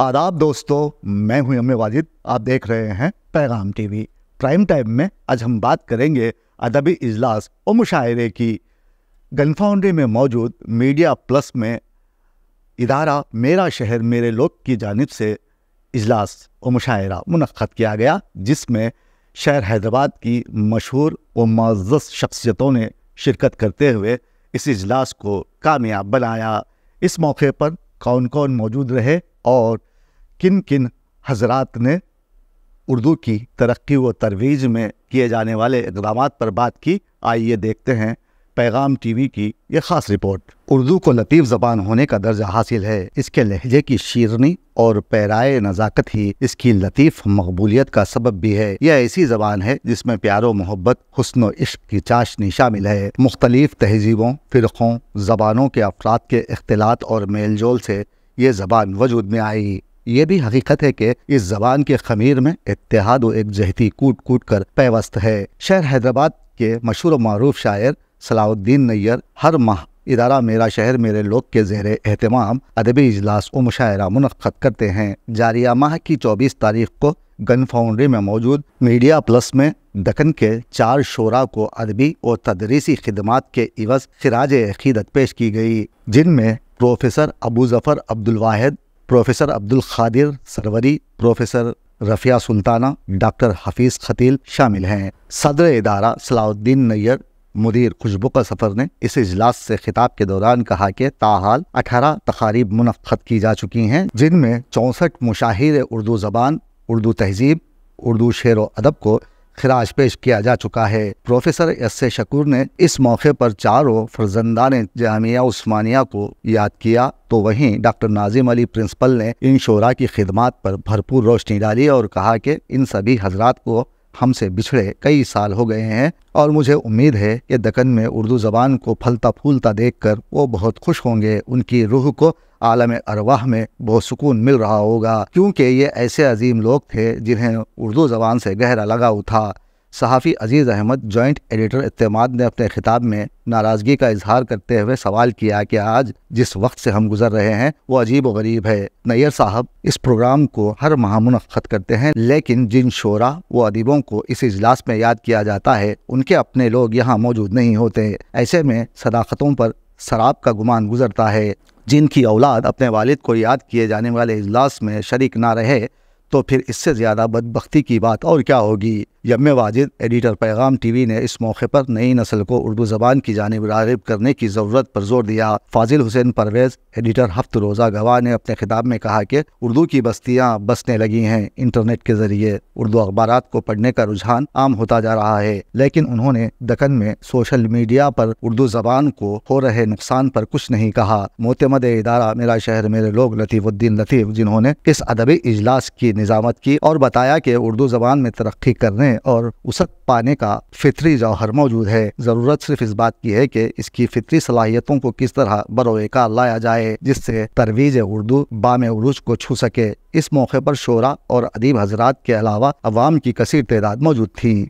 आदाब दोस्तों मैं हूं अम्य वाजिद आप देख रहे हैं पैगाम टीवी प्राइम टाइम में आज हम बात करेंगे अदबी इजलास और मुशायरे की गन फाउंड्री में मौजूद मीडिया प्लस में इदारा मेरा शहर मेरे लोग की जानब से इजलास व मुशायरा मुनद किया गया जिसमें शहर हैदराबाद की मशहूर व मज़स शख्सियतों ने शिरकत करते हुए इस इजलास को कामयाब बनाया इस मौके पर कौन कौन मौजूद रहे और किन किन हजरात ने उर्दू की तरक्की व तरवीज में किए जाने वाले इकदाम पर बात की आइए देखते हैं पैगाम टीवी की यह खास रिपोर्ट उर्दू को लतीफ़ ज़बान होने का दर्जा हासिल है इसके लहजे की शीरनी और पैराए नज़ाकत ही इसकी लतीफ़ मकबूलियत का सबब भी है यह ऐसी ज़बान है जिसमें प्यार व मोहब्बत हसन इश्क की चाशनी शामिल है मुख्तलिफ तहजीबों फ़िरक़ों ज़बानों के अफराद के अख्तिलात और मेल जोल से ये ज़बान वजूद में आई ये भी हकीकत है कि इस जबान के खमीर में इतिहाद एक जहती कूट कूट कर पेवस्त है शहर हैदराबाद के मशहूर मरूफ शायर सलाउद्दीन नैयर हर माह इदारा मेरा शहर मेरे लोग के जेर एहतमाम अदबी इजलास व मुशायरा मुनद करते हैं जारिया माह की चौबीस तारीख को गन फाउंड्री में मौजूद मीडिया प्लस में दकन के चार शोरा को अदबी और तदरीसी खदमात के इवज खराज अकीदत पेश की गई जिनमें professor Abu Zafar Abdul Wahid professor Abdul Khadir Sarwari professor Rafia Sultana doctor Hafeez Khateel शामिल हैं सदर इदारा सलाउद्दीन नैयर मुदीर खुशबू का सफ़र ने इस इजलास से खिताब के दौरान कहा कि ताहाल अठारह तकारीब मुनद की जा चुकी हैं जिनमें चौंसठ मुशाहिर उर्दू ज़बान उर्दू तहजीब उर्दू शेर व अदब को खराज पेश किया जा चुका है प्रोफेसर एस ए शकूर ने इस मौके पर चारों फरजंदा ने जामिया उस्मानिया को याद किया तो वहीं डॉक्टर नाजिम अली प्रिंसिपल ने इन शोरा की खिदमत पर भरपूर रोशनी डाली और कहा कि इन सभी हजरात को हमसे बिछड़े कई साल हो गए हैं और मुझे उम्मीद है कि दकन में उर्दू ज़बान को फलता फूलता देखकर वो बहुत खुश होंगे उनकी रूह को आलम अरवाह में बहुत सुकून मिल रहा होगा क्योंकि ये ऐसे अजीम लोग थे जिन्हें उर्दू ज़बान से गहरा लगाव था सहाफ़ी अजीज़ अहमद जॉइंट एडिटर इतमाद ने अपने खिताब में नाराज़गी का इजहार करते हुए सवाल किया कि आज जिस वक्त से हम गुजर रहे हैं वो अजीब व गरीब है नैयर साहब इस प्रोग्राम को हर माह मुनद करते हैं लेकिन जिन शोरा व अदीबों को इस इजलास में याद किया जाता है उनके अपने लोग यहाँ मौजूद नहीं होते ऐसे में सदाकतों पर शराब का गुमान गुजरता है जिनकी औलाद अपने वालिद को याद किए जाने वाले इजलास में शरीक ना रहे तो फिर इससे ज़्यादा बदबख्ती की बात और क्या होगी M Wajid editor Paigham TV ने इस मौके पर नई नस्ल को उर्दू जबान की जानब रागब करने की ज़रूरत पर जोर दिया फाजिल हुसैन परवेज एडिटर हफ्त रोज़ा गवाह ने अपने खिताब में कहा कि उर्दू की बस्तियाँ बसने लगी हैं इंटरनेट के जरिए उर्दू अखबार को पढ़ने का रुझान आम होता जा रहा है लेकिन उन्होंने दकन में सोशल मीडिया पर उर्दू जबान को हो रहे नुकसान पर कुछ नहीं कहा मोतमद इदारा मेरा शहर मेरे लोग लतीफ़ुद्दीन लतीफ़ जिन्होंने इस अदबी इजलास की निज़ामत की और बताया कि उर्दू ज़बान में तरक्की करने और उसक पाने का फितरी जौहर मौजूद है ज़रूरत सिर्फ इस बात की है कि इसकी फितरी सलाहियतों को किस तरह बरोकार लाया जाए जिससे तरवीज उर्दू बाम उरूज को छू सके इस मौके पर शोरा और अदीब हजरात के अलावा अवाम की कसीर तदाद मौजूद थी